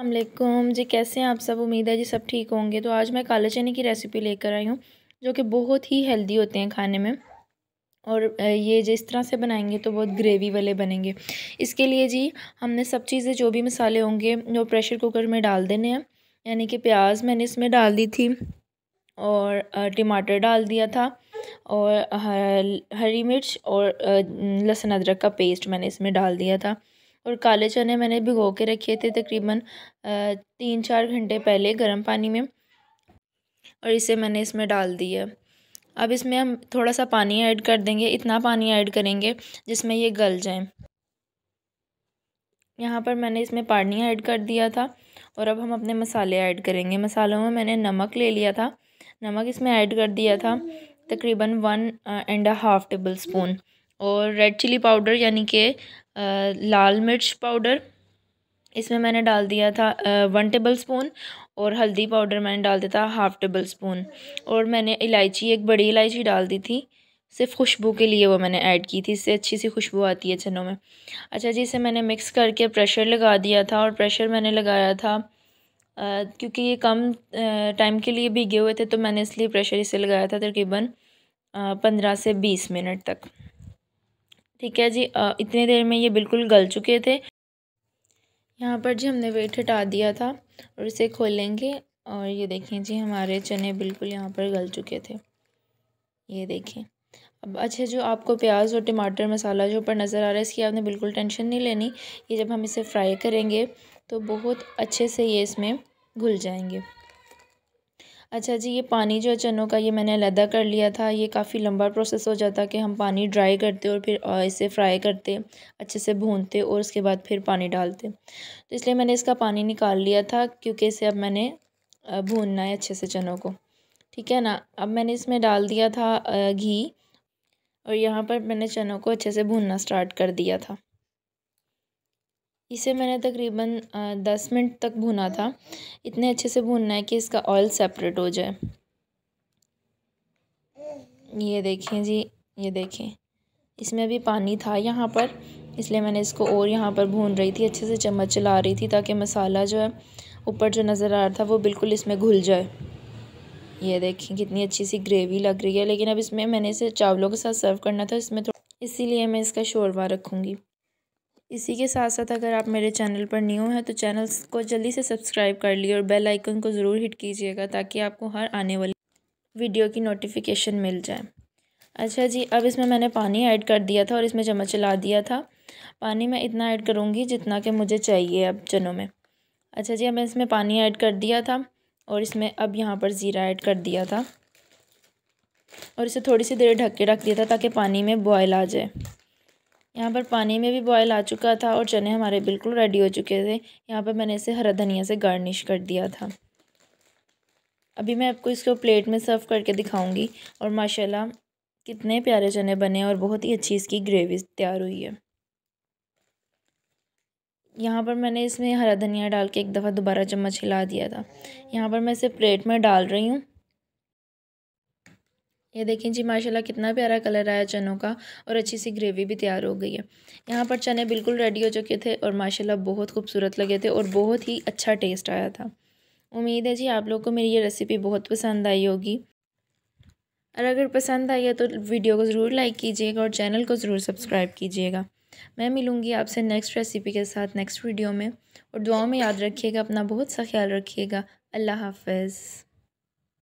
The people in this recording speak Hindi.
अल्लाम जी कैसे हैं आप सब उम्मीद है जी सब ठीक होंगे तो आज मैं काले चने की रेसिपी लेकर आई हूँ जो कि बहुत ही हेल्दी होते हैं खाने में और ये जिस तरह से बनाएंगे तो बहुत ग्रेवी वाले बनेंगे इसके लिए जी हमने सब चीज़ें जो भी मसाले होंगे वो प्रेशर कुकर में डाल देने हैं यानी कि प्याज मैंने इसमें डाल दी थी और टमाटर डाल दिया था और हरी मिर्च और लहसुन अदरक का पेस्ट मैंने इसमें डाल दिया था और काले चने मैंने भिगो के रखे थे तकरीबन तीन चार घंटे पहले गर्म पानी में और इसे मैंने इसमें डाल दिया अब इसमें हम थोड़ा सा पानी ऐड कर देंगे इतना पानी ऐड करेंगे जिसमें ये गल जाए यहाँ पर मैंने इसमें पानी ऐड कर दिया था और अब हम अपने मसाले ऐड करेंगे मसालों में मैंने नमक ले लिया था नमक इसमें ऐड कर दिया था तकरीबन one and half tablespoon और रेड चिली पाउडर यानी कि लाल मिर्च पाउडर इसमें मैंने डाल दिया था वन टेबल स्पून और हल्दी पाउडर मैंने डाल दिया था हाफ़ टेबल स्पून और मैंने इलायची एक बड़ी इलायची डाल दी थी सिर्फ खुशबू के लिए वो मैंने ऐड की थी इससे अच्छी सी खुशबू आती है चनों में अच्छा जी इसे मैंने मिक्स करके प्रेशर लगा दिया था और प्रेशर मैंने लगाया था क्योंकि ये कम टाइम के लिए भीगे हुए थे तो मैंने इसलिए प्रेशर इसे लगाया था तकरीबन पंद्रह से बीस मिनट तक ठीक है जी इतने देर में ये बिल्कुल गल चुके थे यहाँ पर जी हमने वेट हटा दिया था और इसे खोलेंगे और ये देखें जी हमारे चने बिल्कुल यहाँ पर गल चुके थे ये देखें अब अच्छा जो आपको प्याज और टमाटर मसाला जो ऊपर नज़र आ रहा है इसकी आपने बिल्कुल टेंशन नहीं लेनी ये जब हम इसे फ्राई करेंगे तो बहुत अच्छे से ये इसमें घुल जाएंगे अच्छा जी ये पानी जो है चनों का ये मैंने अलहदा कर लिया था ये काफ़ी लंबा प्रोसेस हो जाता कि हम पानी ड्राई करते और फिर इसे फ्राई करते अच्छे से भूनते और उसके बाद फिर पानी डालते तो इसलिए मैंने इसका पानी निकाल लिया था क्योंकि इसे अब मैंने भूनना है अच्छे से चनों को ठीक है ना अब मैंने इसमें डाल दिया था घी और यहाँ पर मैंने चनों को अच्छे से भूनना स्टार्ट कर दिया था इसे मैंने तकरीबन दस मिनट तक भुना था इतने अच्छे से भुनना है कि इसका ऑयल सेपरेट हो जाए ये देखें जी ये देखें इसमें अभी पानी था यहाँ पर इसलिए मैंने इसको और यहाँ पर भून रही थी अच्छे से चम्मच चला रही थी ताकि मसाला जो है ऊपर जो नज़र आ रहा था वो बिल्कुल इसमें घुल जाए ये देखें कितनी अच्छी सी ग्रेवी लग रही है लेकिन अब इसमें मैंने इसे चावलों के साथ सर्व करना था इसमें थोड़ा इसीलिए मैं इसका शोरबा रखूँगी इसी के साथ साथ अगर आप मेरे चैनल पर न्यू हैं तो चैनल को जल्दी से सब्सक्राइब कर लिए और बेल आइकन को ज़रूर हिट कीजिएगा ताकि आपको हर आने वाली वीडियो की नोटिफिकेशन मिल जाए अच्छा जी अब इसमें मैंने पानी ऐड कर दिया था और इसमें चम्मच चला दिया था पानी मैं इतना ऐड करूँगी जितना कि मुझे चाहिए अब चनों में अच्छा जी अब मैं इसमें पानी ऐड कर दिया था और इसमें अब यहाँ पर ज़ीरा ऐड कर दिया था और इसे थोड़ी सी देर ढक के रख दिया था ताकि पानी में बॉयल आ जाए यहाँ पर पानी में भी बॉयल आ चुका था और चने हमारे बिल्कुल रेडी हो चुके थे यहाँ पर मैंने इसे हरा धनिया से गार्निश कर दिया था अभी मैं आपको इसको प्लेट में सर्व करके दिखाऊंगी और माशाल्लाह कितने प्यारे चने बने और बहुत ही अच्छी इसकी ग्रेवी तैयार हुई है यहाँ पर मैंने इसमें हरा धनिया डाल के एक दफ़ा दोबारा चम्मच हिला दिया था यहाँ पर मैं इसे प्लेट में डाल रही हूँ ये देखें जी माशाल्लाह कितना प्यारा कलर आया चनों का और अच्छी सी ग्रेवी भी तैयार हो गई है यहाँ पर चने बिल्कुल रेडी हो चुके थे और माशाल्लाह बहुत खूबसूरत लगे थे और बहुत ही अच्छा टेस्ट आया था उम्मीद है जी आप लोग को मेरी ये रेसिपी बहुत पसंद आई होगी और अगर पसंद आई है तो वीडियो को ज़रूर लाइक कीजिएगा और चैनल को ज़रूर सब्सक्राइब कीजिएगा मैं मिलूँगी आपसे नेक्स्ट रेसिपी के साथ नेक्स्ट वीडियो में और दुआओं में याद रखिएगा अपना बहुत सा ख्याल रखिएगा अल्लाह हाफिज़